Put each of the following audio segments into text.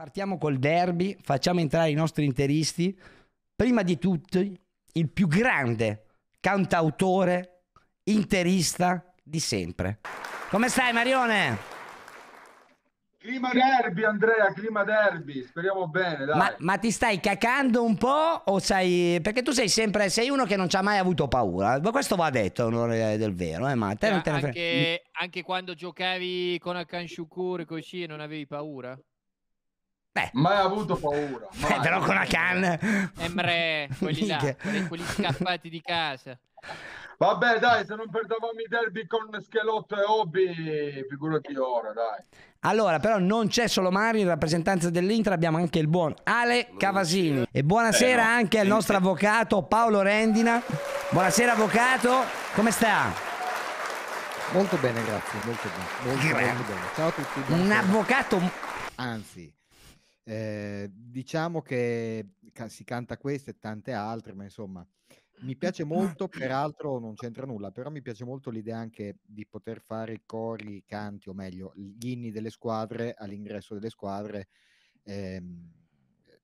Partiamo col derby, facciamo entrare i nostri interisti. Prima di tutti, il più grande cantautore interista di sempre. Come stai, Marione? Clima derby, Andrea, clima derby, speriamo bene. Ma, ma, ti stai cacando un po' o sei... Perché tu sei sempre... sei uno che non ci ha mai avuto paura. Questo va detto, onore del vero, eh, ma te eh, non te ne frega. Anche, quando giocavi con Akanshukur e Koshi non avevi paura? Beh. Mai avuto paura. Mai. Eh, però con la canna. Emre, quelli là, quelli, scappati di casa. Vabbè, dai, se non perdevamo i derby con Schelotto e Hobby, figurati ora, dai. Allora, però non c'è solo Mario in rappresentanza dell'Inter, abbiamo anche il buon Ale Cavasini. E buonasera eh, no. anche al nostro avvocato Paolo Rendina. Buonasera avvocato, come sta? Molto bene, grazie, molto bene. Molto, molto bene. Ciao a tutti. Buonasera. Un avvocato... Anzi, eh, diciamo che si canta queste e tante altre, ma insomma mi piace molto, peraltro non c'entra nulla, però mi piace molto l'idea anche di poter fare i cori, i canti, o meglio, gli inni delle squadre all'ingresso delle squadre. Ehm,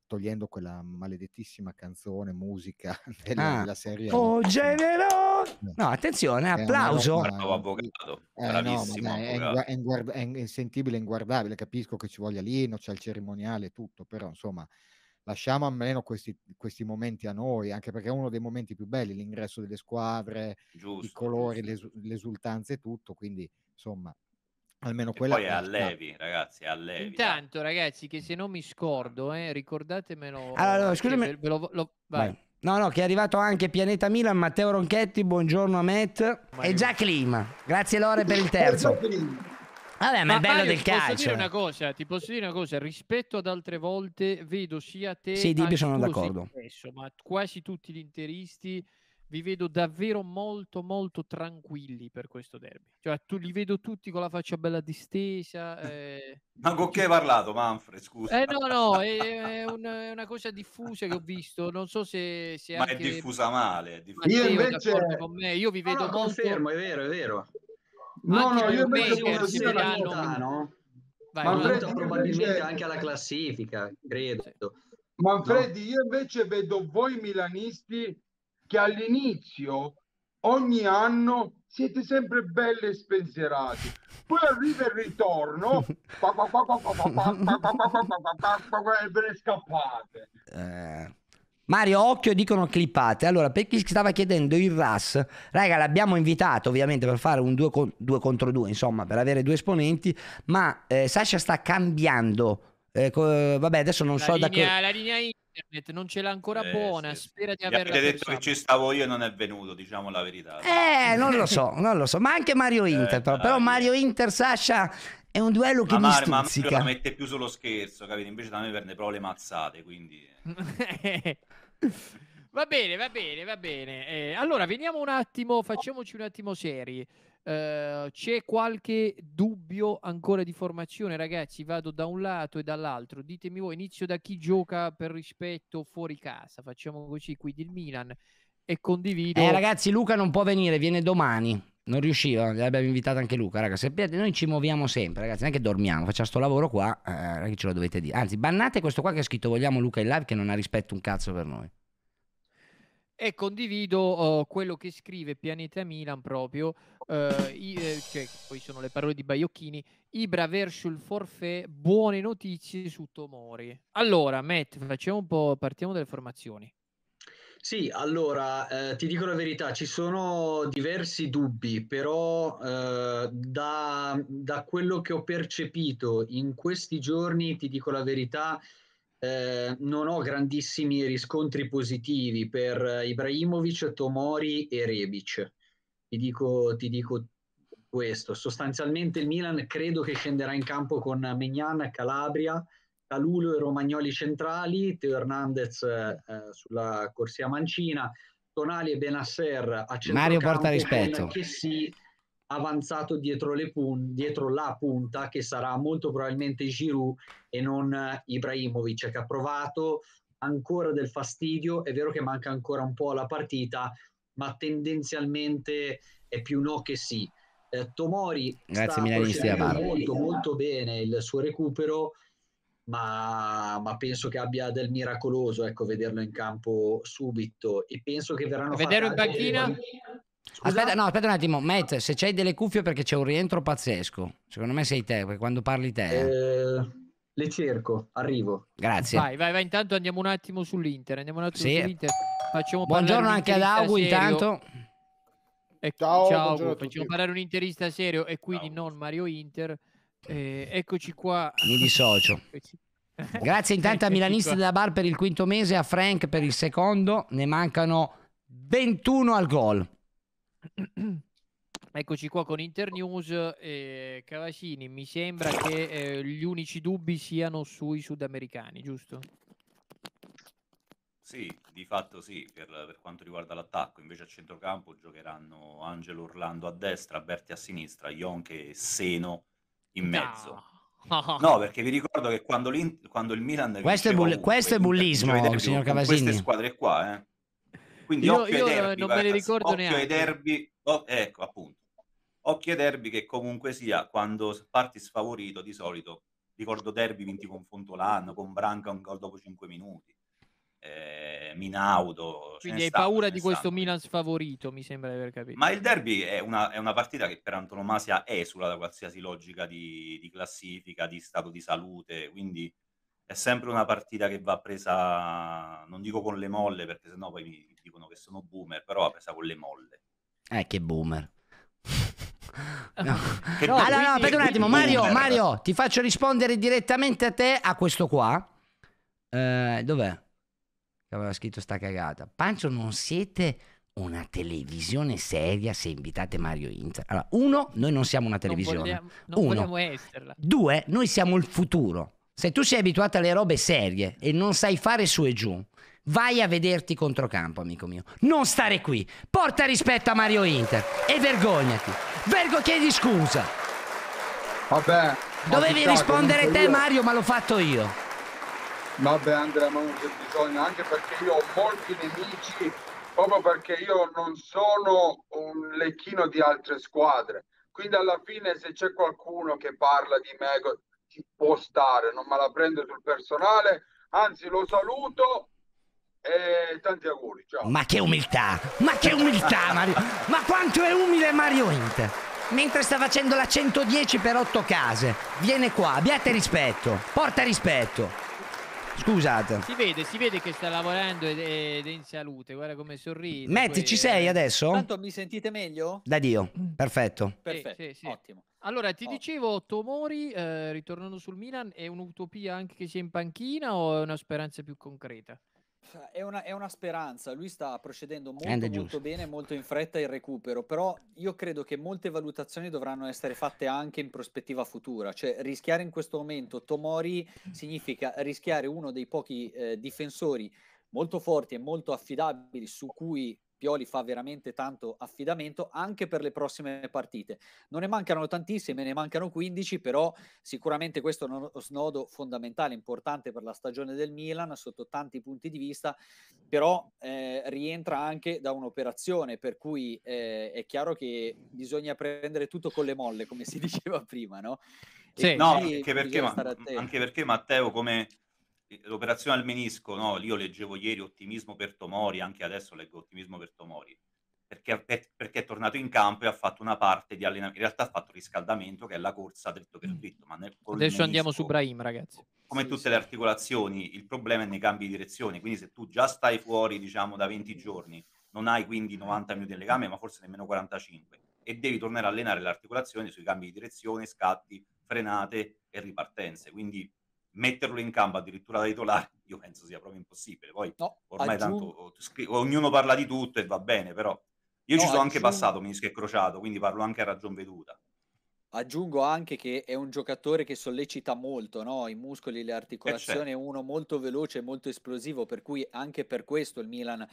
togliendo quella maledettissima canzone, musica della, ah, della serie. Oh, genero! Eh. No, attenzione, applauso. Roba, bravo avvocato, eh, bravissimo. No, avvocato. È, inguard- è insentibile, inguardabile, capisco che ci voglia l'ino, c'è il cerimoniale, tutto, però insomma lasciamo almeno questi, questi, momenti a noi, anche perché è uno dei momenti più belli, l'ingresso delle squadre, giusto, i colori, le, le esultanze e tutto, quindi insomma Almeno quella poi è a Levi ragazzi, allevi. Intanto, ragazzi, che se non mi scordo, eh, ricordatemelo. Allora, eh, scusami. Ve, ve lo, lo, vai. Vai. No, no, che è arrivato anche Pianeta Milan, Matteo Ronchetti, buongiorno a Matt. Mario. E Jack Lim. Grazie Lore per il terzo. Vabbè, ma, è bello Mario, del ti calcio. Posso dire una cosa, ti posso dire una cosa, rispetto ad altre volte vedo sia te... Sì, Dibbio sono d'accordo. Stesso, ma quasi tutti gli interisti vi vedo davvero molto molto tranquilli per questo derby. Cioè, tu li vedo tutti con la faccia bella distesa. Eh... con chi hai parlato, Manfred, scusa. Eh no, no, è, è, un, è, una cosa diffusa che ho visto. Non so se... se Ma anche... è diffusa male. È diffusa. Io invece... Con me. Io vi vedo no, no, molto... Confermo, è vero, è vero. No, no, io invece sono siciliano. No? Vai, Manfredi, probabilmente invece... anche alla classifica, credo. Manfredi, no? io invece vedo voi milanisti che all'inizio ogni anno siete sempre belle e spensierati. Poi arriva il ritorno e ve ne scappate. Eh. Mario, occhio, dicono clippate. Allora, per chi stava chiedendo il RAS, raga, l'abbiamo invitato ovviamente per fare un 2 con, contro 2, insomma, per avere due esponenti, ma eh, Sasha sta cambiando. Eh, co- vabbè, adesso non la so linea, da che... La linea internet, non ce l'ha ancora eh, buona. Sì. Spera di averla. Avete detto che ci stavo io e non è venuto, diciamo la verità. Eh, non lo so, non lo so. Ma anche Mario eh, Inter, eh, però. però Mario Inter, Sasha è un duello che ma, mi ma, stuzzica. Ma la mette più sullo scherzo, capito? Invece da me prende proprio le mazzate, quindi... Eh. Va bene, va bene, va bene. Eh, allora, veniamo un attimo, facciamoci un attimo seri. Eh, c'è qualche dubbio ancora di formazione, ragazzi? Vado da un lato e dall'altro. Ditemi voi, inizio da chi gioca per rispetto fuori casa. Facciamo così, qui il Milan e condivido. Eh, ragazzi, Luca non può venire, viene domani. Non riusciva, l'abbiamo invitato anche Luca, Ragazzi, noi ci muoviamo sempre, ragazzi, Non è che dormiamo, facciamo sto lavoro qua, eh, ce lo dovete dire. Anzi, bannate questo qua che ha scritto vogliamo Luca in live che non ha rispetto un cazzo per noi e condivido oh, quello che scrive Pianeta Milan proprio, eh, i, eh, cioè, poi sono le parole di Baiocchini, Ibra verso il forfè, buone notizie su Tomori. Allora, Matt, facciamo un po', partiamo dalle formazioni. Sì, allora eh, ti dico la verità, ci sono diversi dubbi, però eh, da, da, quello che ho percepito in questi giorni, ti dico la verità, eh, non ho grandissimi riscontri positivi per eh, Ibrahimovic, Tomori e Rebic. Ti dico, ti dico questo. Sostanzialmente il Milan credo che scenderà in campo con Mignan, Calabria, Calulo e Romagnoli centrali, Teo Hernandez eh, eh, sulla corsia mancina, Tonali e Benasser a centrocampo. Mario porta rispetto. Che si avanzato dietro, pun- dietro, la punta che sarà molto probabilmente Giroud e non eh, Ibrahimovic che ha provato ancora del fastidio, è vero che manca ancora un po' la partita ma tendenzialmente è più no che sì. Eh, Tomori Grazie sta molto molto bene il suo recupero ma, ma, penso che abbia del miracoloso ecco, vederlo in campo subito e penso che verranno vederlo in panchina delle... Scusa? Aspetta, no, aspetta un attimo, Matt, se c'hai delle cuffie perché c'è un rientro pazzesco. Secondo me sei te, quando parli te. Eh. eh, le cerco, arrivo. Grazie. Vai, vai, vai, intanto andiamo un attimo sull'Inter, andiamo un attimo sì. sull'Inter. Facciamo Buongiorno anche ad Agu intanto. E, ecco, ciao, ciao facciamo parlare un interista serio e quindi ciao. non Mario Inter. Eh, eccoci qua. Mi dissocio. Grazie intanto a Milanisti della Bar per il quinto mese, a Frank per il secondo, ne mancano 21 al gol. Eccoci qua con Internews. Eh, Cavacini, mi sembra che eh, gli unici dubbi siano sui sudamericani, giusto? Sì, di fatto sì, per, per, quanto riguarda l'attacco. Invece a centrocampo giocheranno Angelo Orlando a destra, Berti a sinistra, Ionche e Seno in mezzo. No. no perché vi ricordo che quando, quando il Milan... Questo, è, bull- questo è bullismo, signor Cavasini. Queste squadre qua, eh. Quindi io, occhio io ai derby, non ragazzi, me ne ricordo occhio neanche. Ai derby, oh, ecco, appunto. Occhio ai derby che comunque sia, quando parti sfavorito di solito, ricordo derby vinti con Fontolan, con Branca un gol dopo 5 minuti. Eh, Minaudo. Quindi hai stanno, paura di stanno. questo Milan sfavorito, mi sembra di aver capito. Ma il derby è una, è una partita che per antonomasia esula da qualsiasi logica di, di, classifica, di stato di salute, quindi è sempre una partita che va presa, non dico con le molle, perché sennò poi mi, dicono che sono boomer, però ha sa con le molle. Eh, che boomer. No. no, allora, no, aspetta un attimo, Mario, boomer. Mario, ti faccio rispondere direttamente a te a questo qua. Eh, dov'è? Che aveva scritto sta cagata. Pancio, non siete una televisione seria se invitate Mario Inter. Allora, uno, noi non siamo una televisione. Non vogliamo, non uno. vogliamo esserla. Due, noi siamo il futuro. Se tu sei abituato alle robe serie e non sai fare su e giù, Vai a vederti controcampo, amico mio. Non stare qui. Porta rispetto a Mario Inter. E vergognati. Vergo chiedi scusa. Vabbè. Dovevi rispondere te, io. Mario, ma l'ho fatto io. Vabbè, Andrea, ma non c'è bisogno, anche perché io ho molti nemici, proprio perché io non sono un lecchino di altre squadre. Quindi alla fine se c'è qualcuno che parla di me, ci può stare, non me la prendo sul personale, anzi lo saluto e eh, tanti auguri, ciao. Ma che umiltà! Ma che umiltà, Mario! Ma quanto è umile Mario Inter! Mentre sta facendo la 110 per 8 case, viene qua, abbiate rispetto, porta rispetto. Scusate. Si vede, si vede che sta lavorando ed è, in salute. Guarda come sorride. Metti, ci sei eh. adesso? Tanto mi sentite meglio? Da Dio, perfetto. Perfetto, sì, sì, sì. ottimo. Allora, ti ottimo. dicevo, Tomori, eh, ritornando sul Milan, è un'utopia anche che sia in panchina o è una speranza più concreta? È una, è una, speranza, lui sta procedendo molto, molto bene, molto in fretta il recupero, però io credo che molte valutazioni dovranno essere fatte anche in prospettiva futura, cioè rischiare in questo momento Tomori significa rischiare uno dei pochi eh, difensori molto forti e molto affidabili su cui Pioli fa veramente tanto affidamento anche per le prossime partite. Non ne mancano tantissime, ne mancano 15, però sicuramente questo è uno snodo fondamentale, importante per la stagione del Milan sotto tanti punti di vista, però eh, rientra anche da un'operazione, per cui eh, è chiaro che bisogna prendere tutto con le molle, come si diceva prima, no? Sì, no, anche perché, ma, anche perché Matteo, come eh, l'operazione al menisco, no, io leggevo ieri ottimismo per Tomori, anche adesso leggo ottimismo per Tomori, perché, perché è tornato in campo e ha fatto una parte di allenamento, in realtà ha fatto riscaldamento che è la corsa dritto per mm. dritto. Ma nel, Adesso menisco, andiamo su Brahim ragazzi. Come sì, tutte sì. le articolazioni, il problema è nei cambi di direzione, quindi se tu già stai fuori diciamo da 20 giorni, non hai quindi 90 minuti di legame, ma forse nemmeno 45, e devi tornare a allenare l'articolazione sui cambi di direzione, scatti, frenate e ripartenze, quindi metterlo in campo addirittura da titolare io penso sia proprio impossibile. Poi no, ormai aggiung- tanto oh, ognuno parla di tutto e va bene, però io no, ci sono aggiung- anche passato, mi è crociato, quindi parlo anche a ragion veduta. Aggiungo anche che è un giocatore che sollecita molto no? i muscoli, le eh, certo. articolazioni, è uno molto veloce, e molto esplosivo, per cui anche per questo il Milan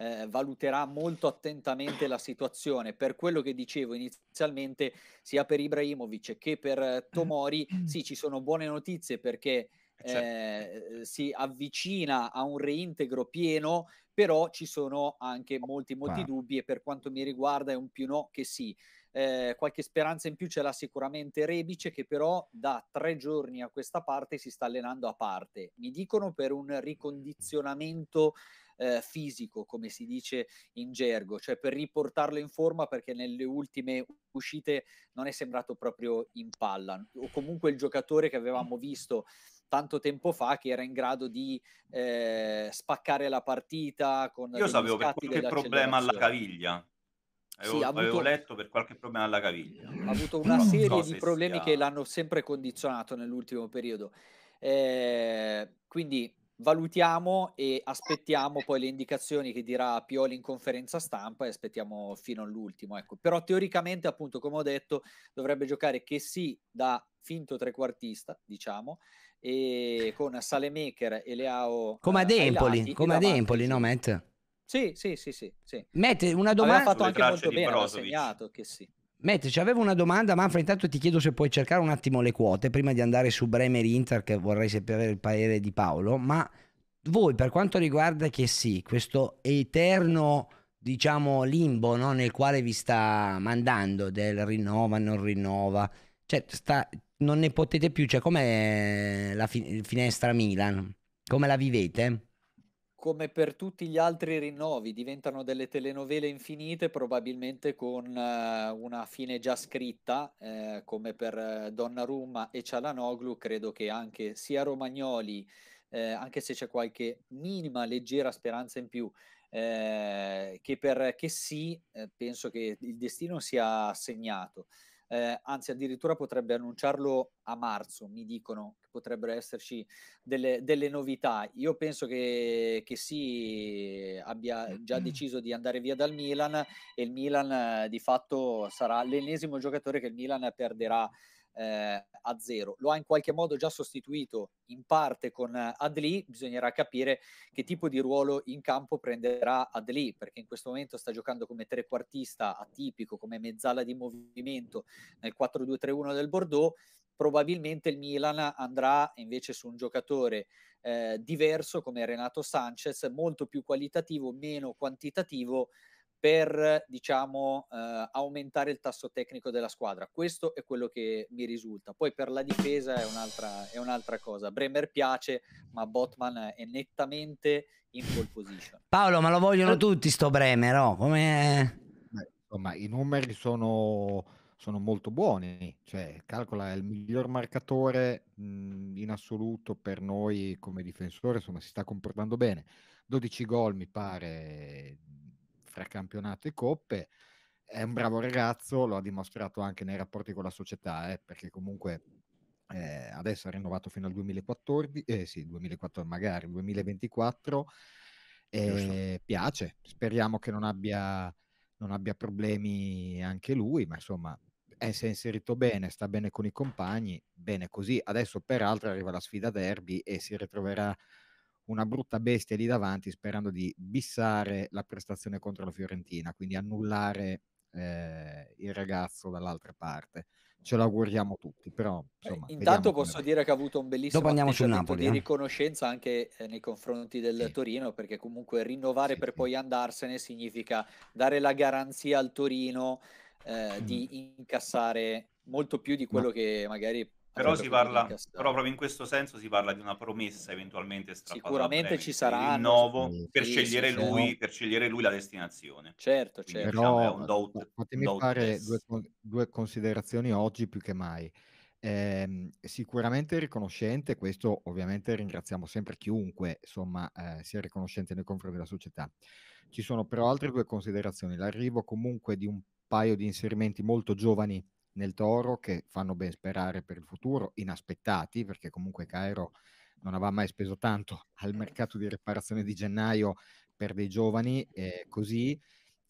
eh, valuterà molto attentamente la situazione. Per quello che dicevo inizialmente, sia per Ibrahimovic che per eh, mhm. Tomori, sì, ci sono buone notizie perché eh, Certo. Eh, si avvicina a un reintegro pieno, però ci sono anche molti, molti ah. dubbi e per quanto mi riguarda è un più no che sì. Eh, qualche speranza in più ce l'ha sicuramente Rebice che però da tre giorni a questa parte si sta allenando a parte. Mi dicono per un ricondizionamento eh, fisico, come si dice in gergo, cioè per riportarlo in forma perché nelle ultime uscite non è sembrato proprio in palla, o comunque il giocatore che avevamo visto tanto tempo fa che era in grado di eh, spaccare la partita con Io sapevo per qualche problema alla caviglia. Avevo, sì, avuto, avevo, letto per qualche problema alla caviglia. Ha avuto una serie no, di problemi sia... che l'hanno sempre condizionato nell'ultimo periodo. Eh, quindi valutiamo e aspettiamo poi le indicazioni che dirà Pioli in conferenza stampa e aspettiamo fino all'ultimo. Ecco. Però teoricamente, appunto, come ho detto, dovrebbe giocare che sì da finto trequartista, diciamo, e con Salemaker e Leao... Come ad eh, Empoli, come ad Empoli, no, Matt? Sì, sì, sì, sì. sì. Mette una domanda... Ha fatto anche molto bene, ha segnato che sì. Matt, avevo una domanda, Manfred, intanto ti chiedo se puoi cercare un attimo le quote prima di andare su Bremer Inter, che vorrei sapere il parere di Paolo, ma voi per quanto riguarda che sì, questo eterno diciamo limbo no? nel quale vi sta mandando del rinnova, non rinnova, cioè sta, non ne potete più, cioè com'è la fi- finestra Milan? Come la vivete? come per tutti gli altri rinnovi, diventano delle telenovele infinite, probabilmente con uh, una fine già scritta, eh, come per uh, Donnarumma e Cialanoglu, credo che anche sia Romagnoli, eh, anche se c'è qualche minima, leggera speranza in più, eh, che per che sì, eh, penso che il destino sia segnato eh, anzi addirittura potrebbe annunciarlo a marzo, mi dicono che potrebbero esserci delle, delle novità. Io penso che, che sì, abbia già mm. deciso di andare via dal Milan e il Milan eh, di fatto sarà l'ennesimo giocatore che il Milan perderà eh, a zero. Lo ha in qualche modo già sostituito in parte con Adli, bisognerà capire che tipo di ruolo in campo prenderà Adli, perché in questo momento sta giocando come trequartista atipico, come mezzala di movimento nel 4-2-3-1 del Bordeaux, probabilmente il Milan andrà invece su un giocatore eh, diverso come Renato Sanchez, molto più qualitativo, meno quantitativo, per diciamo, eh, aumentare il tasso tecnico della squadra. Questo è quello che mi risulta. Poi per la difesa è un'altra, è un'altra cosa. Bremer piace, ma Botman è nettamente in pole position. Paolo, ma lo vogliono tutti sto Bremer, no? Oh, come... Beh, insomma, i numeri sono, sono, molto buoni. Cioè, calcola, è il miglior marcatore mh, in assoluto per noi come difensore. Insomma, si sta comportando bene. 12 gol, mi pare fra campionato e coppe. È un bravo ragazzo, lo ha dimostrato anche nei rapporti con la società, eh, perché comunque eh, adesso ha rinnovato fino al 2014, eh, sì, 2014 magari, 2024. Eh, piace, speriamo che non abbia, non abbia, problemi anche lui, ma insomma è, si è inserito bene, sta bene con i compagni, bene così. Adesso peraltro arriva la sfida derby e si ritroverà una brutta bestia lì davanti sperando di bissare la prestazione contro la Fiorentina, quindi annullare eh, il ragazzo dall'altra parte. Ce l'auguriamo tutti, però insomma, eh, intanto posso va. dire che ha avuto un bellissimo atteggiamento Napoli, di eh? riconoscenza anche eh, nei confronti del sì. Torino, perché comunque rinnovare sì, per sì. poi andarsene significa dare la garanzia al Torino eh, mm. di incassare molto più di quello no. che magari però, certo, si parla, però proprio in questo senso si parla di una promessa eventualmente strappata. Sicuramente ci sarà rinnovo sì, per, sì, scegliere sì, lui, no. per scegliere lui la destinazione. Certo, certo. Però, diciamo, doubt, fatemi doubt fare due, due, considerazioni oggi più che mai. Eh, sicuramente riconoscente, questo ovviamente ringraziamo sempre chiunque insomma eh, sia riconoscente nei confronti della società. Ci sono però altre due considerazioni, l'arrivo comunque di un paio di inserimenti molto giovani nel Toro che fanno ben sperare per il futuro, inaspettati, perché comunque Cairo non aveva mai speso tanto al certo. mercato di riparazione di gennaio per dei giovani, eh, così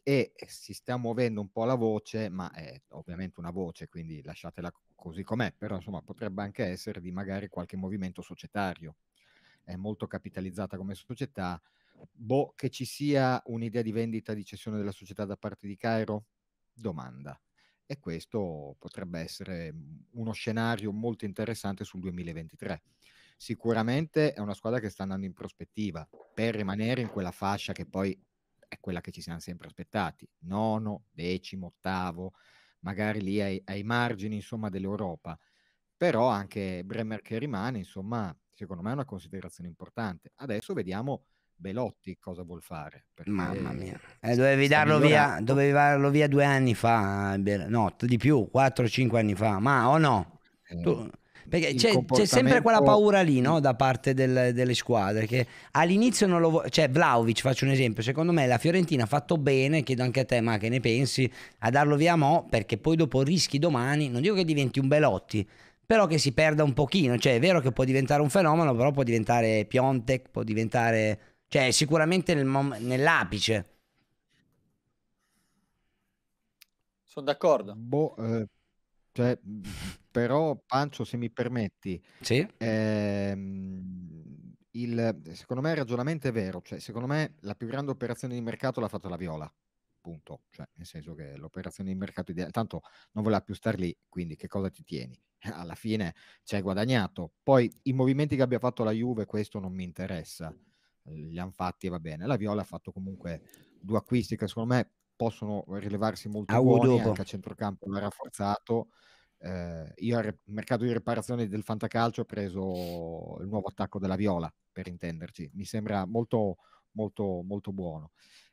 e eh, si sta muovendo un po' la voce, ma è ovviamente una voce, quindi lasciatela così com'è, però insomma potrebbe anche essere di magari qualche movimento societario. È molto capitalizzata come società, boh, che ci sia un'idea di vendita di cessione della società da parte di Cairo? Domanda e questo potrebbe essere mhmm, uno scenario molto interessante sul 2023. Sicuramente è una squadra che sta andando in prospettiva per rimanere in quella fascia che poi è quella che ci siamo sempre aspettati, nono, decimo, ottavo, magari lì ai, ai margini insomma, dell'Europa, però anche Bremer che rimane, insomma, secondo me è una considerazione importante. Adesso vediamo Belotti cosa vuol fare. Mamma mia, eh, dovevi, darlo via, dovevi darlo via due anni fa, no, di più, 4-5 anni fa, ma o oh no? Eh, tu... Perché c'è, comportamento... c'è, sempre quella paura lì no? Mm. da parte del, delle squadre che all'inizio non lo vo- cioè Vlaovic faccio un esempio secondo me la Fiorentina ha fatto bene chiedo anche a te ma che ne pensi a darlo via a Mo perché poi dopo rischi domani non dico che diventi un Belotti però che si perda un pochino cioè è vero che può diventare un fenomeno però può diventare Piontek può diventare cioè, sicuramente nel nell'apice. Sono d'accordo. Boh, eh, cioè, però, Pancio, se mi permetti, sì? ehm, il, secondo me il ragionamento è vero. Cioè, secondo me la più grande operazione di mercato l'ha fatta la Viola. Punto. Cioè, nel senso che l'operazione di mercato ideale, tanto non voleva più star lì, quindi che cosa ti tieni? Alla fine ci hai guadagnato. Poi i movimenti che abbia fatto la Juve, questo non mi interessa li hanno fatti e va bene. La Viola ha fatto comunque due acquisti che secondo me possono rilevarsi molto ah, buoni, dopo. anche a centrocampo l'ha rafforzato. Eh, io al mercato di riparazione del Fantacalcio ho preso il nuovo attacco della Viola, per intenderci. Mi sembra molto, molto, molto buono.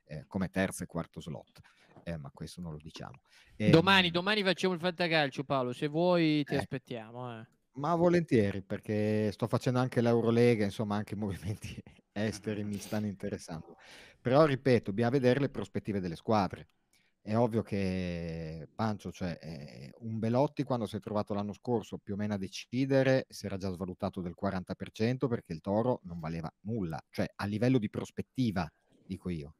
Eh, come terzo e quarto slot, eh, ma questo non lo diciamo. Eh, domani, domani facciamo il fantacalcio, Paolo. Se vuoi, ti ecco. aspettiamo. Eh. Ma volentieri, perché sto facendo anche l'Eurolega, insomma, anche movimenti esteri mi stanno interessando. Però ripeto, bisogna vedere le prospettive delle squadre. È ovvio che Pancio, cioè un Belotti quando si è trovato l'anno scorso più o meno a decidere, si era già svalutato del 40% perché il Toro non valeva nulla, cioè a livello di prospettiva, dico io.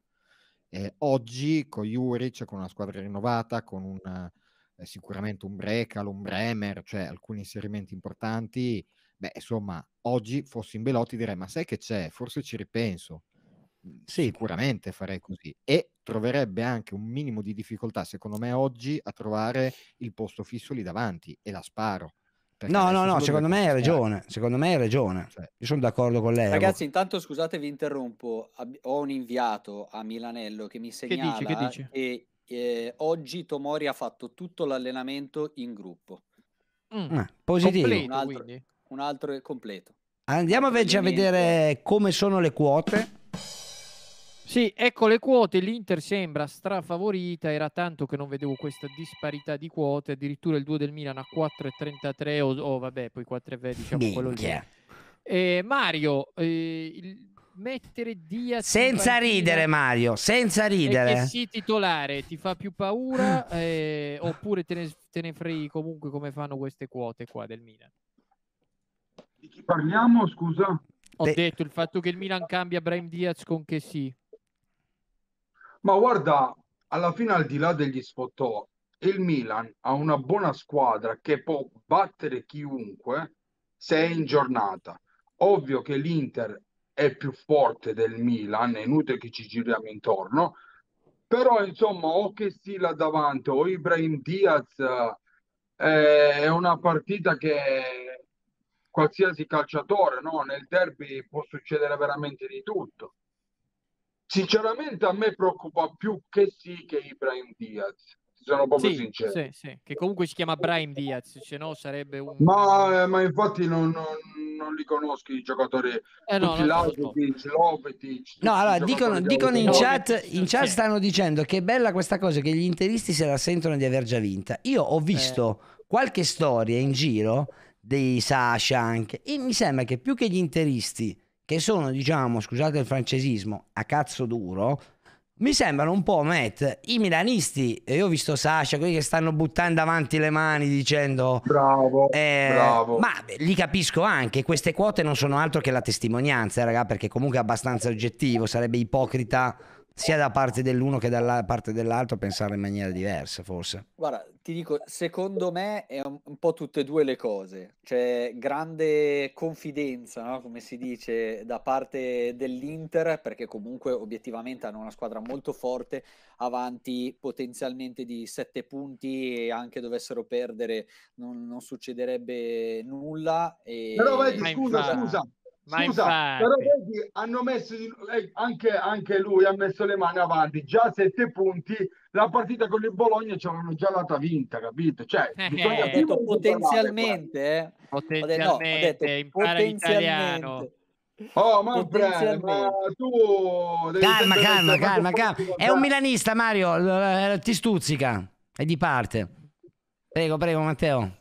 Eh, oggi con Juric, con una squadra rinnovata, con un, eh, sicuramente un Brecalo, un Bremer, cioè alcuni inserimenti importanti, beh, insomma, oggi fossi in Belotti direi, ma sai che c'è? Forse ci ripenso. Mhmm, sì. Sicuramente farei così. E troverebbe anche un minimo di difficoltà, secondo me, oggi a trovare il posto fisso lì davanti e la sparo. No, no, no, secondo me hai ragione, secondo me hai ragione. Cioè, Io sono d'accordo con lei. Ragazzi, intanto scusate vi interrompo, ho un inviato a Milanello che mi segnala che, dici, che, dici? che eh, oggi Tomori ha fatto tutto l'allenamento in gruppo. Eh, mm. Eh, positivo. Completo, altro un altro completo. Andiamo invece a vedere come sono le quote. Sì, ecco le quote, l'Inter sembra strafavorita, era tanto che non vedevo questa disparità di quote, addirittura il 2 del Milan a 4,33 o oh, vabbè, poi 4,20 diciamo Minchia. quello lì. Eh, Mario, eh, il, mettere Diaz senza ridere Mario senza ridere che sì titolare ti fa più paura eh, oppure te ne, te ne freghi comunque come fanno queste quote qua del Milan di chi parliamo, scusa? Ho De... detto il fatto che il Milan cambia Brahim Diaz con che sì. Ma guarda, alla fine al di là degli sfottò, il Milan ha una buona squadra che può battere chiunque se è in giornata. Ovvio che l'Inter è più forte del Milan, è inutile che ci giriamo intorno, però insomma o che si là davanti o Ibrahim Diaz eh, è una partita che qualsiasi calciatore, no? nel derby può succedere veramente di tutto. Sinceramente a me preoccupa più che sì che Ibrahim Diaz, sono proprio sì, sincero. Sì, sì. Che comunque si chiama Brian Diaz, se no, sarebbe un... Ma, eh, ma infatti non, non, non, li conosco i giocatori, eh no, Lautic, Lovetic... No, allora, dicono, dicono in chat, in chat sì. stanno dicendo che è bella questa cosa, che gli interisti se la sentono di aver già vinta. Io ho eh. visto eh. qualche storia in giro dei Sasha anche. E mi sembra che più che gli interisti, che sono, diciamo, scusate il francesismo, a cazzo duro, mi sembrano un po', Matt, i milanisti. e Io ho visto Sasha, quelli che stanno buttando avanti le mani dicendo... Bravo, eh, bravo. Ma li capisco anche, queste quote non sono altro che la testimonianza, eh, raga, perché comunque è abbastanza oggettivo, sarebbe ipocrita sia da parte dell'uno che dalla parte dell'altro pensare in maniera diversa, forse. Guarda, ti dico, secondo me è un, un po' tutte e due le cose, C'è cioè, grande confidenza, no? come si dice, da parte dell'Inter, perché comunque obiettivamente hanno una squadra molto forte, avanti potenzialmente di sette punti e anche dovessero perdere non, non succederebbe nulla. E... Però vedi, scusa, scusa, ma Scusa, però vedi, hanno messo eh, anche, anche, lui ha messo le mani avanti, già sette punti. La partita con il Bologna ci avevano già data vinta, capito? Cioè, eh, eh, eh. detto, potenzialmente, eh. potenzialmente, detto, impara l'italiano. Oh, Manfred, ma tu devi calma, calma, calma, calma. È un milanista, Mario, ti stuzzica, è di parte. Prego, prego, Matteo.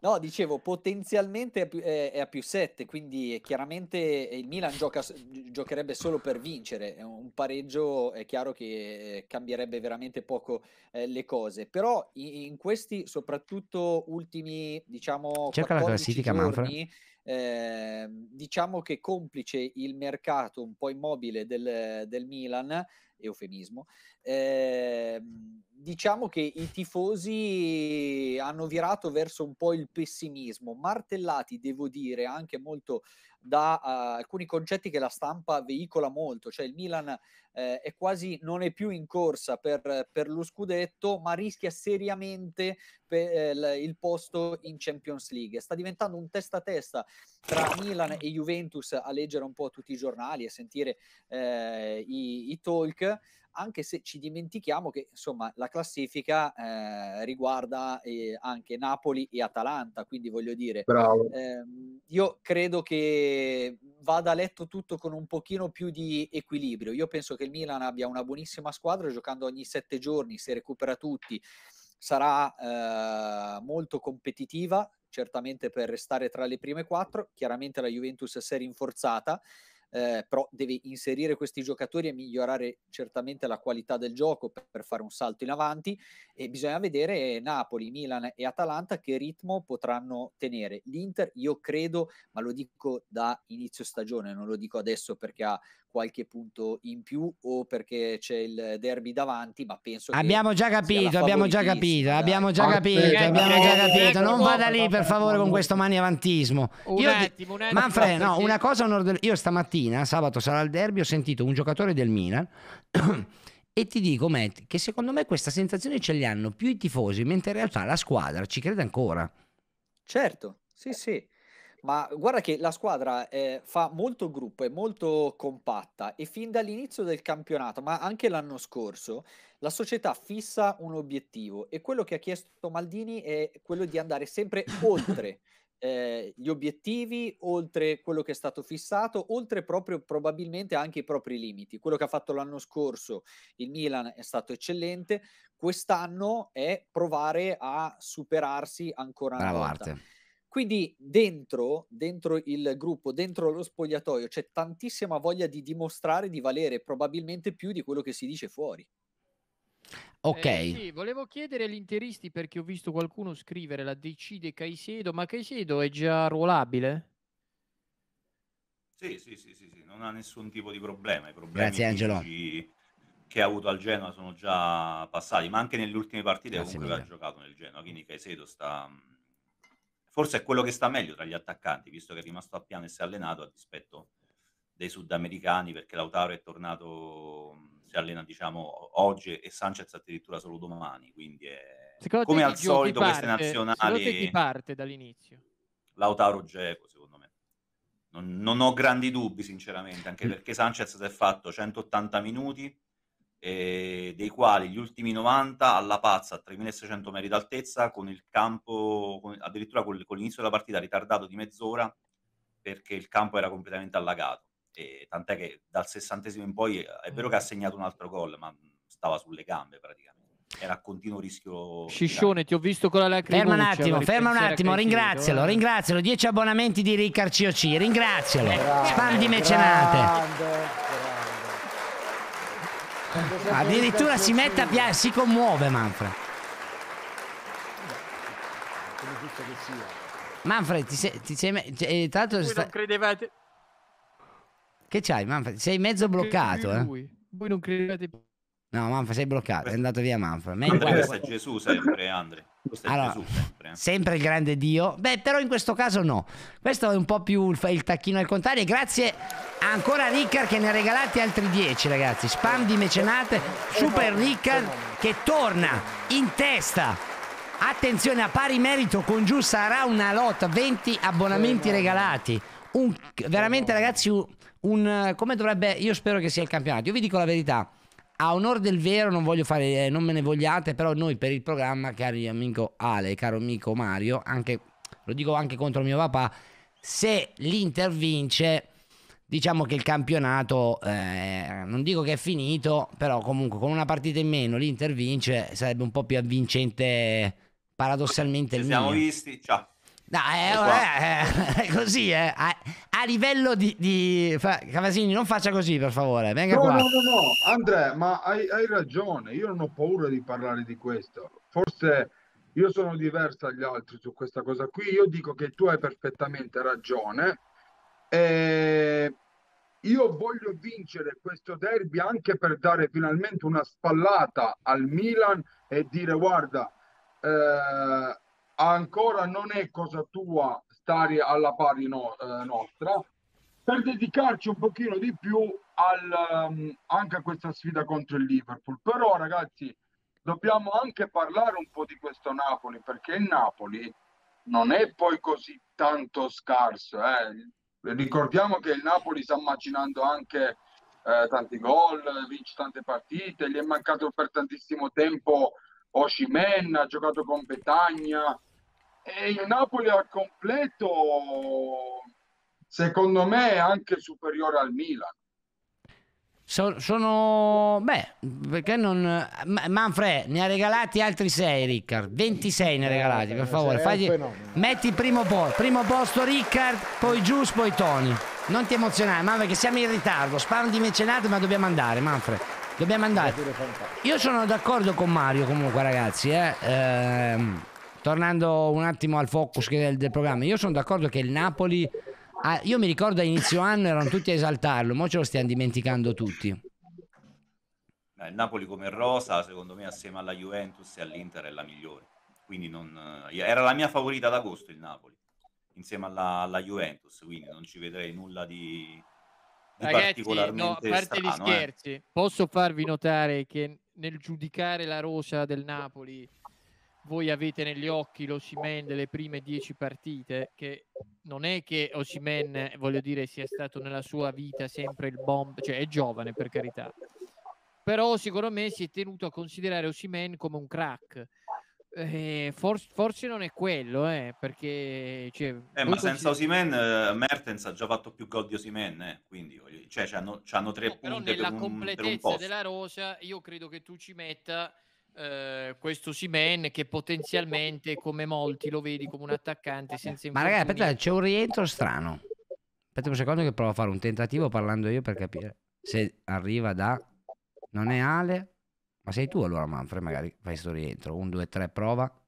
No, dicevo, potenzialmente è, a più 7, quindi chiaramente eh, il Milan gioca, giocherebbe solo per vincere, un pareggio è chiaro che eh, cambierebbe veramente poco eh, le cose, però in, in, questi soprattutto ultimi, diciamo, Cerca la classifica, giorni, eh, diciamo che complice il mercato un po' immobile del, del Milan, eufemismo, eh, diciamo che i tifosi hanno virato verso un po' il pessimismo, martellati, devo dire, anche molto da uh, alcuni concetti che la stampa veicola molto, cioè il Milan eh, è quasi non è più in corsa per, per lo scudetto, ma rischia seriamente per, eh, il posto in Champions League. Sta diventando un testa a testa tra Milan e Juventus a leggere un po' tutti i giornali e sentire eh, i, i talk anche se ci dimentichiamo che insomma, la classifica eh, riguarda eh, anche Napoli e Atalanta, quindi voglio dire, ehm, io credo che vada letto tutto con un pochino più di equilibrio. Io penso che il Milan abbia una buonissima squadra giocando ogni sette giorni, se recupera tutti sarà eh, molto competitiva, certamente per restare tra le prime quattro, chiaramente la Juventus si è rinforzata eh, però devi inserire questi giocatori e migliorare certamente la qualità del gioco per, per, fare un salto in avanti e bisogna vedere Napoli, Milan e Atalanta che ritmo potranno tenere. L'Inter io credo, ma lo dico da inizio stagione, non lo dico adesso perché ha qualche punto in più o perché c'è il derby davanti, ma penso abbiamo che già capito, abbiamo già capito, abbiamo già capito, eh, abbiamo eh, già capito. Eh, non vada lì per favore con questo maniavantismo. Un io, attimo, un attimo, Manfred, no, una cosa io stamattina, sabato sarà il derby, ho sentito un giocatore del Milan E ti dico, Matt, che secondo me questa sensazione ce li hanno più i tifosi, mentre in realtà la squadra ci crede ancora. Certo, sì, sì. Ma guarda che la squadra eh, fa molto gruppo, è molto compatta e fin dall'inizio del campionato, ma anche l'anno scorso, la società fissa un obiettivo e quello che ha chiesto Maldini è quello di andare sempre oltre eh, gli obiettivi, oltre quello che è stato fissato, oltre proprio probabilmente anche i propri limiti. Quello che ha fatto l'anno scorso il Milan è stato eccellente, quest'anno è provare a superarsi ancora una Bravo volta. Arte. Quindi dentro, dentro, il gruppo, dentro lo spogliatoio, c'è tantissima voglia di dimostrare di valere, probabilmente più di quello che si dice fuori. Eh, ok. Eh, sì, volevo chiedere agli interisti perché ho visto qualcuno scrivere la decide Caicedo, ma Caicedo è già ruolabile? Sì, sì, sì, sì, sì. non ha nessun tipo di problema. I problemi Grazie Angelo. Che ha avuto al Genoa sono già passati, ma anche nelle ultime partite Grazie comunque aveva giocato nel Genoa, quindi Caicedo sta Forse è quello che sta meglio tra gli attaccanti, visto che è rimasto a piano e si è allenato a dispetto dei sudamericani, perché Lautaro è tornato, si allena diciamo oggi e Sanchez addirittura solo domani, quindi è... come al solito parte, queste nazionali... Secondo te parte dall'inizio? Lautaro Geco, secondo me. Non, non ho grandi dubbi, sinceramente, anche mm. perché Sanchez si è fatto 180 minuti, eh, dei quali gli ultimi 90 alla pazza a 3600 metri d'altezza con il campo, con, addirittura con, con l'inizio della partita ritardato di mezz'ora perché il campo era completamente allagato. E tant'è che dal sessantesimo in poi eh, è vero che ha mm. segnato un altro gol, ma stava sulle gambe praticamente. Era a continuo rischio. Sciscione, ti ho visto con la lacrimuccia. Ferma un attimo, ferma un attimo, ringrazialo, eh? ringrazialo. 10 abbonamenti di Riccardo COC, ringrazialo. Grande, Spam di mecenate. Grande, grande. Addirittura si mette a piangere, si commuove Manfred. Come giusto che sia. Manfred, ti sei... Ti sei cioè, eh, tra l'altro... Sta... credevate... Che c'hai Manfred? Sei mezzo bloccato, eh? Voi non credevate... No Manfred, sei bloccato, è andato via Manfred. Meglio... Questo è Gesù sempre, Andre allora, sempre. Eh. sempre. il grande Dio. Beh, però in questo caso no. Questo è un po' più il, il tacchino al contrario. E grazie ancora a Ricard che ne ha regalati altri 10, ragazzi. Spam di mecenate, super Ricard che torna in testa. Attenzione a pari merito con Giù sarà una lotta, 20 abbonamenti regalati. Un, veramente ragazzi, un, un, come dovrebbe, io spero che sia il campionato. Io vi dico la verità a onore del vero non voglio fare, eh, non me ne vogliate, però noi per il programma, cari amico Ale, caro amico Mario, anche, lo dico anche contro mio papà, se l'Inter vince, diciamo che il campionato, eh, non dico che è finito, però comunque con una partita in meno l'Inter vince, sarebbe un po' più avvincente paradossalmente. Ci siamo visti, ciao. No, eh, eh, eh è così, eh. A, a livello di, di... Cavasini, non faccia così, per favore. Venga no, qua. No, no, no, Andrea, ma hai, hai, ragione. Io non ho paura di parlare di questo. Forse io sono diverso dagli altri su questa cosa qui. Io dico che tu hai perfettamente ragione. E io voglio vincere questo derby anche per dare finalmente una spallata al Milan e dire, guarda... Eh, ancora non è cosa tua stare alla pari no, eh, nostra, per dedicarci un pochino di più al, um, anche a questa sfida contro il Liverpool. Però ragazzi, dobbiamo anche parlare un po' di questo Napoli, perché il Napoli non è poi così tanto scarso. Eh. Ricordiamo che il Napoli sta macinando anche eh, tanti gol, vince tante partite, gli è mancato per tantissimo tempo Oshimen, ha giocato con Petagna, e il Napoli al completo secondo me è anche superiore al Milan so, sono beh perché non Manfred ne ha regalati altri 6 Riccard 26 ne ha eh, regalati per eh, favore eh, Fagli... metti primo posto primo posto Riccard poi Giusto poi Tony non ti emozionare Manfred che siamo in ritardo sparo di mecenate ma dobbiamo andare Manfred dobbiamo andare io sono d'accordo con Mario comunque ragazzi eh. ehm tornando un attimo al focus del, del programma, io sono d'accordo che il Napoli, ah, io mi ricordo a inizio anno erano tutti a esaltarlo, ma ce lo stiamo dimenticando tutti. Il Napoli come rosa, secondo me, assieme alla Juventus e all'Inter è la migliore. Quindi non, eh, era la mia favorita ad agosto il Napoli, insieme alla, alla Juventus, quindi non ci vedrei nulla di, Ragazzi, no, a parte strano, gli eh. scherzi, eh. posso farvi notare che nel giudicare la rosa del Napoli voi avete negli occhi l'Osimen delle prime dieci partite, che non è che Osimen, voglio dire, sia stato nella sua vita sempre il bomb, cioè è giovane per carità, però secondo me si è tenuto a considerare Osimen come un crack. Eh, for- forse non è quello, eh, perché... Cioè, eh, ma senza Osimen consider- eh, Mertens ha già fatto più gol di Osimen, eh, quindi cioè, c'hanno, c'hanno tre no, eh, punti. Però nella per un, completezza per della rosa io credo che tu ci metta eh, questo Simen che potenzialmente, come molti, lo vedi come un attaccante senza Ma ragazzi, aspetta, c'è un rientro strano. Aspetta un secondo che provo a fare un tentativo parlando io per capire. Se arriva da... Non è Ale? Ma sei tu allora Manfred, magari fai questo rientro. 1, 2, 3, prova.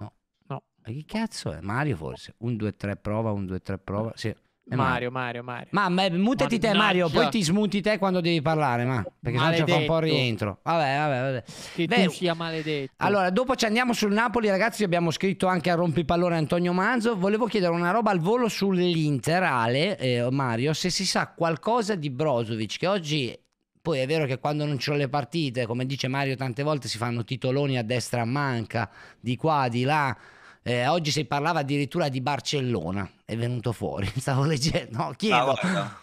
No. No. Ma che cazzo è? Mario forse? 1, 2, 3, prova, 1, 2, 3, prova. Sì. Eh, Mario, Mario, Mario. Ma, ma mutati te, Mario, poi ti smuti te quando devi parlare, ma perché maledetto. sennò c'è un po' rientro. Vabbè, vabbè, vabbè. Che Beh, tu sia maledetto. Allora, dopo ci andiamo sul Napoli, ragazzi. Abbiamo scritto anche a rompipallone Antonio Manzo. Volevo chiedere una roba al volo sull'Interale, eh, Mario, se si sa qualcosa di Brozovic, che oggi poi è vero che quando non ci sono le partite, come dice Mario tante volte, si fanno titoloni a destra a manca, di qua, di là eh, oggi si parlava addirittura di Barcellona, è venuto fuori, stavo leggendo, no, chiedo. Ah,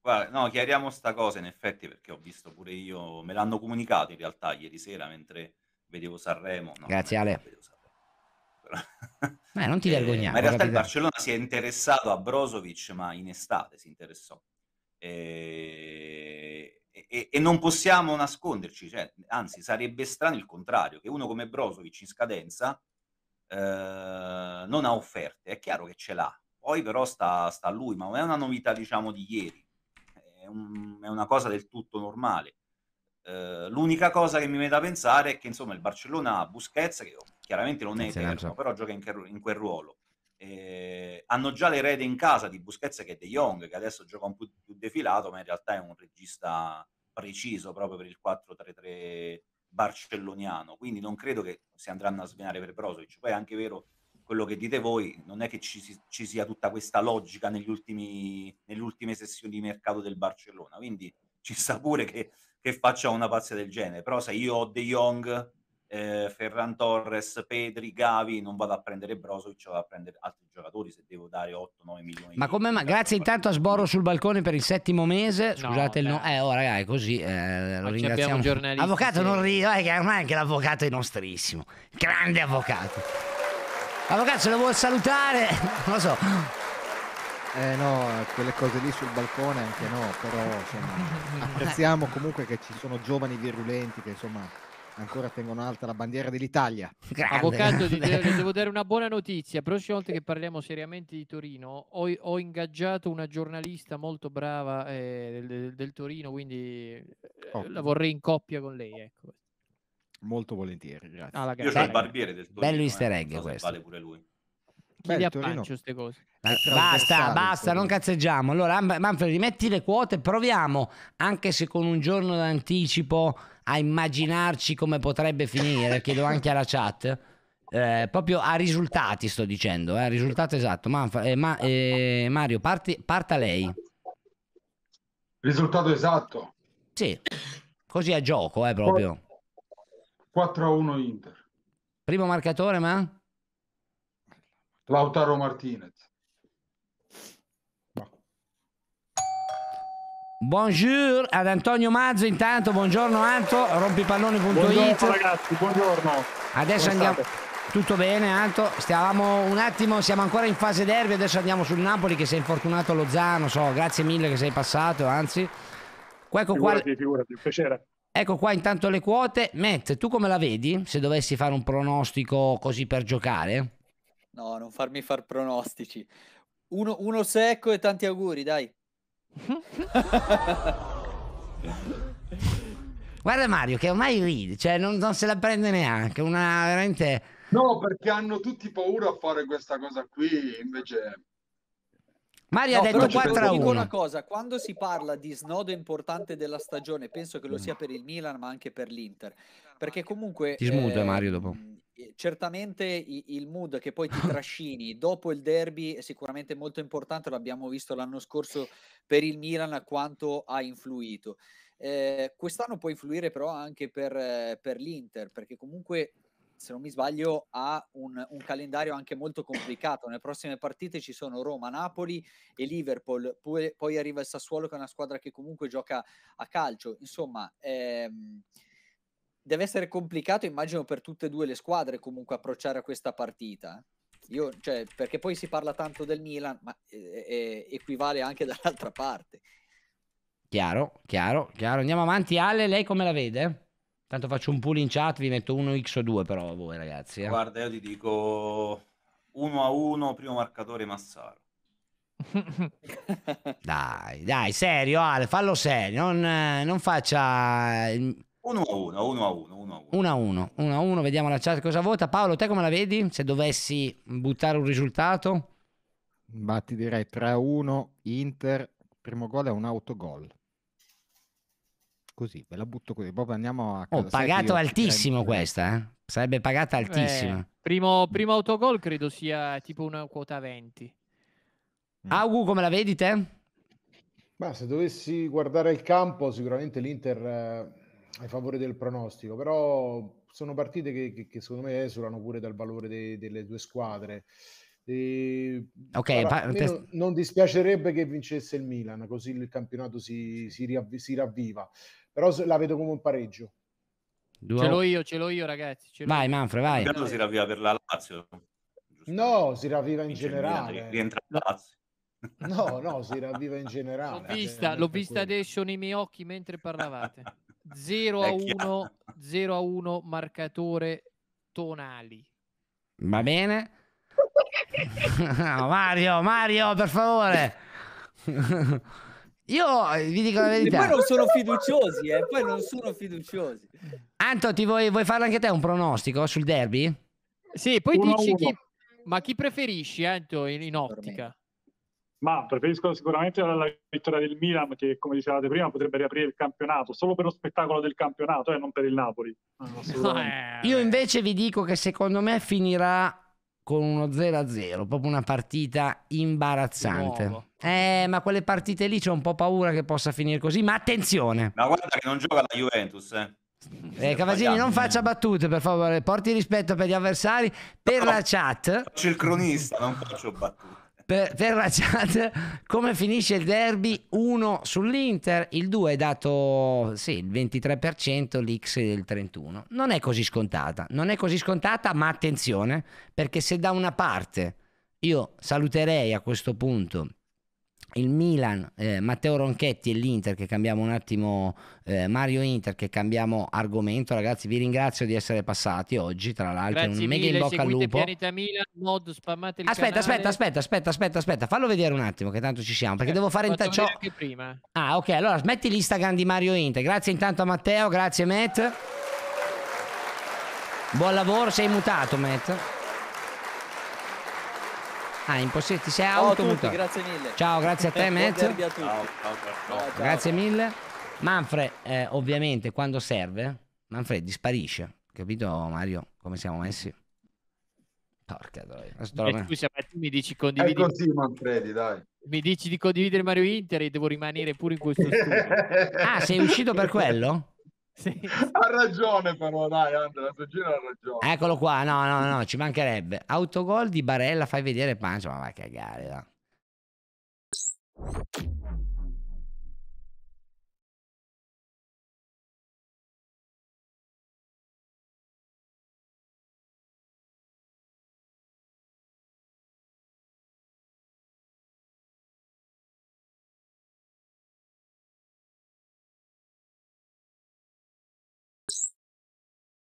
guarda, no, chiariamo sta cosa in effetti perché ho visto pure io, me l'hanno comunicato in realtà ieri sera mentre vedevo Sanremo. No, Grazie Ale. Sanremo, ma eh, non ti vergognare. Eh, ma in realtà il Barcellona si è interessato a Brozovic, ma in estate si interessò. Eh, e, e, e non possiamo nasconderci, cioè, anzi sarebbe strano il contrario, che uno come Brozovic in scadenza eh, non ha offerte, è chiaro che ce l'ha, poi però sta, sta a lui, ma non è una novità diciamo di ieri, è, un, è una cosa del tutto normale. Eh, l'unica cosa che mi mette a pensare è che insomma il Barcellona ha Busquets, che chiaramente non è eterno, sì, però gioca in, in quel ruolo. Eh, hanno già l'erede in casa di Busquets che è De Jong, che adesso gioca un po' più defilato, ma in realtà è un regista preciso proprio per il 4-3-3 barcelloniano, quindi non credo che si andranno a svenare per Brozovic. Poi è anche vero quello che dite voi, non è che ci, ci sia tutta questa logica negli ultimi, nelle ultime sessioni di mercato del Barcellona, quindi ci sta pure che, che faccia una pazzia del genere, però se io ho De Jong eh, Ferran Torres, Pedri, Gavi, non vado a prendere Brozovic, vado a prendere altri giocatori se devo dare 8-9 milioni. Ma come ma grazie intanto a Sboro sul balcone per il settimo mese, scusate no, il no, eh oh raga è così, eh, lo ringraziamo. Avvocato non rido, eh, che ormai anche l'avvocato è nostrissimo, grande avvocato. Avvocato se lo vuol salutare, non lo so. Eh no, quelle cose lì sul balcone anche no, però insomma, apprezziamo comunque che ci sono giovani virulenti che insomma ancora tengono alta la bandiera dell'Italia. Grande. Avvocato, ti devo, devo dare una buona notizia. Prossima volta che parliamo seriamente di Torino, ho, ho ingaggiato una giornalista molto brava eh, del, del, Torino, quindi oh. la vorrei in coppia con lei. Ecco. Molto volentieri, grazie. Ah, Io sono il barbiere del Torino. Bello eh. easter egg eh, questo. Vale pure lui chi Beh, le queste cose? Eh, basta, basta, non cazzeggiamo. Allora, Manfredi, metti le quote, proviamo, anche se con un giorno d'anticipo, a immaginarci come potrebbe finire. Chiedo anche alla chat. Eh, proprio a risultati sto dicendo, eh, risultato esatto. Manfred, eh, ma, eh, Mario, parti, parta lei. Risultato esatto. Sì, così a gioco, eh, proprio. 4-1 Inter. Primo marcatore, ma? Lautaro Martinez. Buongiorno ad Antonio Mazzo intanto, buongiorno Anto, rompipallone.it. Buongiorno ragazzi, buongiorno. Adesso Come andiamo... State? Tutto bene Anto, stavamo un attimo, siamo ancora in fase derby, adesso andiamo sul Napoli che sei infortunato Lozano, so, grazie mille che sei passato, anzi. ecco figurati, qua... figurati, un piacere. Ecco qua intanto le quote. Matt, tu come la vedi se dovessi fare un pronostico così per giocare? No, non farmi far pronostici. Uno, uno secco e tanti auguri, dai. Guarda Mario che ormai ride, cioè non, non se la prende neanche, una veramente... No, perché hanno tutti paura a fare questa cosa qui, invece Mario no, ha detto 4 a 1. Dico una cosa, quando si parla di snodo importante della stagione, penso che lo sia per il Milan ma anche per l'Inter, perché comunque... Ti smuta eh, Mario dopo. Eh, certamente il mood che poi ti trascini dopo il derby è sicuramente molto importante, l'abbiamo visto l'anno scorso per il Milan quanto ha influito. Eh, quest'anno può influire però anche per, eh, per l'Inter, perché comunque se non mi sbaglio, ha un, un, calendario anche molto complicato. Nelle prossime partite ci sono Roma, Napoli e Liverpool, poi, poi arriva il Sassuolo che è una squadra che comunque gioca a calcio. Insomma, ehm, deve essere complicato, immagino, per tutte e due le squadre comunque approcciare a questa partita. Eh. Io, cioè, perché poi si parla tanto del Milan, ma eh, eh, eh, equivale anche dall'altra parte. Chiaro, chiaro, chiaro. Andiamo avanti, Ale, lei come la vede? Tanto faccio un pull in chat, vi metto 1x 2 però a voi ragazzi. Eh. Guarda, io ti dico 1 a 1, primo marcatore Massaro. dai, dai, serio Ale, fallo serio, non, non faccia... 1 a 1, 1 a 1, 1 a 1. 1 a 1, 1 a 1, vediamo la chat cosa vota. Paolo, te come la vedi? Se dovessi buttare un risultato? Batti direi 3 a 1, Inter, primo gol è un autogol così, ve la butto così. Proprio andiamo a. Ho oh, pagato altissimo questa, eh? sarebbe pagata altissima. Eh, primo, primo, autogol credo sia tipo una quota 20. Mm. Augu, ah, come la vedi te? Ma se dovessi guardare il campo, sicuramente l'Inter eh, è a favore del pronostico, però sono partite che, che, che secondo me esulano pure dal valore de, delle due squadre. E, ok, allora, non, non dispiacerebbe che vincesse il Milan, così il campionato si, si, riavvi, si ravviva però la vedo come un pareggio. Due. Ce l'ho io, ce l'ho io ragazzi. Ce l'ho vai Manfred, vai. Intanto si ravviva per la Lazio. No, si ravviva in, in generale. Rientra la Lazio. No, no, si ravviva in generale. L'ho cioè, vista, l'ho vista adesso nei miei occhi mentre parlavate. 0 a 1, 0 a 1 marcatore Tonali. Va bene? Mario, Mario, per favore. Io eh, vi dico la verità. E poi non sono fiduciosi, eh. Poi non sono fiduciosi. Anto, ti vuoi, vuoi fare anche te un pronostico sul derby? Sì, poi uno dici uno. chi... Ma chi preferisci, Anto, in, in ottica? Ma preferisco sicuramente la vittoria del Milan che, come dicevate prima, potrebbe riaprire il campionato, solo per lo spettacolo del campionato e eh, non per il Napoli. Eh. Io invece vi dico che secondo me finirà con uno 0-0, proprio una partita imbarazzante. Eh, ma quelle partite lì c'ho un po' paura che possa finire così, ma attenzione! Ma guarda che non gioca la Juventus, eh. eh Cavasini, non faccia battute per favore, porti rispetto per gli avversari, per no, la chat. Faccio il cronista, non faccio battute per, per la chat come finisce il derby 1 sull'Inter, il 2 è dato sì, il 23%, l'X del 31%. Non è così scontata, non è così scontata, ma attenzione, perché se da una parte io saluterei a questo punto il Milan, eh, Matteo Ronchetti e l'Inter che cambiamo un attimo eh, Mario Inter che cambiamo argomento ragazzi vi ringrazio di essere passati oggi tra l'altro Grazie un mega in bocca al lupo Milan, mod, aspetta, aspetta, aspetta aspetta aspetta aspetta aspetta fallo vedere un attimo che tanto ci siamo perché eh, devo fare intanto ah ok allora smetti l'Instagram di Mario Inter grazie intanto a Matteo grazie Matt buon lavoro sei mutato Matt Ah, impossibile, ti sei auto. Ciao grazie mille. Ciao, grazie a te, Mezzo. Ciao, ciao, ciao. Grazie mille. Manfred, eh, ovviamente, quando serve, Manfred disparisce. Capito, Mario, come siamo messi? Porca troia. Eh, scusa, ma tu mi dici condividi. È così, Manfredi, dai. Mi dici di condividere Mario Inter e devo rimanere pure in questo studio. ah, sei uscito per quello? Sì. Ha ragione però, dai Andrea, Sogino ha ragione. Eccolo qua, no, no, no, ci mancherebbe. Autogol di Barella, fai vedere Pancia, ma vai a cagare, no?